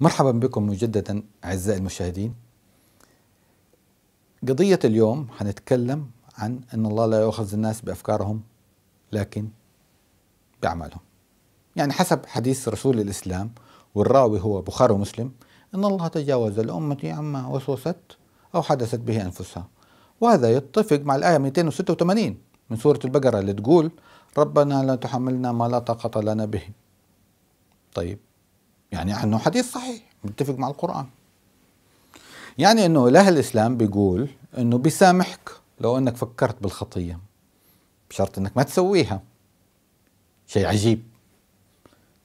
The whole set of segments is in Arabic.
مرحبا بكم مجددا اعزائي المشاهدين. قضية اليوم حنتكلم عن ان الله لا يؤخذ الناس بافكارهم لكن باعمالهم. يعني حسب حديث رسول الاسلام والراوي هو بخاري ومسلم ان الله تجاوز لامتي عما وسوست او حدثت به انفسها. وهذا يتفق مع الايه 286 من سوره البقره اللي تقول ربنا لا تحملنا ما لا طاقة لنا به. طيب يعني أنه حديث صحيح متفق مع القرآن يعني أنه إله الإسلام بيقول أنه بيسامحك لو أنك فكرت بالخطية بشرط أنك ما تسويها شيء عجيب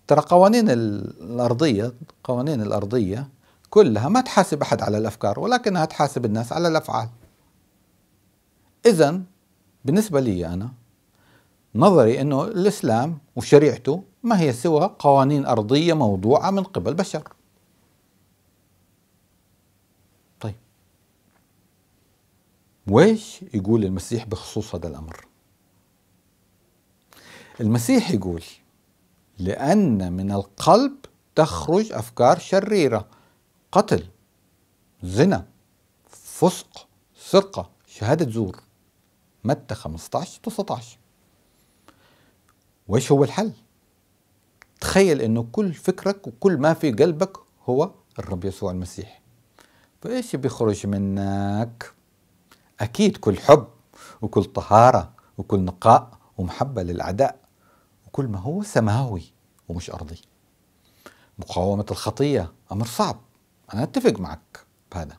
ترى قوانين الأرضية قوانين الأرضية كلها ما تحاسب أحد على الأفكار ولكنها تحاسب الناس على الأفعال إذا بالنسبة لي أنا نظري أنه الإسلام وشريعته ما هي سوى قوانين أرضية موضوعة من قبل بشر طيب ويش يقول المسيح بخصوص هذا الأمر المسيح يقول لأن من القلب تخرج أفكار شريرة قتل زنا فسق سرقة شهادة زور متى 15 19 وش هو الحل؟ تخيل انه كل فكرك وكل ما في قلبك هو الرب يسوع المسيح فايش بيخرج منك اكيد كل حب وكل طهاره وكل نقاء ومحبه للاعداء وكل ما هو سماوي ومش ارضي مقاومه الخطيه امر صعب انا اتفق معك بهذا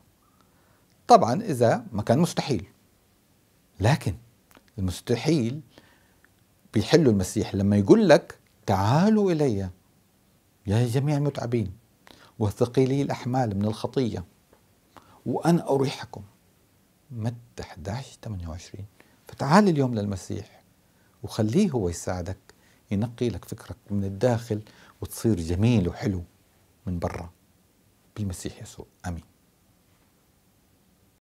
طبعا اذا ما كان مستحيل لكن المستحيل بيحله المسيح لما يقول لك تعالوا إلي يا جميع المتعبين وثقيلي الأحمال من الخطية وأنا أريحكم متى 11 28 فتعال اليوم للمسيح وخليه هو يساعدك ينقي لك فكرك من الداخل وتصير جميل وحلو من برا بالمسيح يسوع امين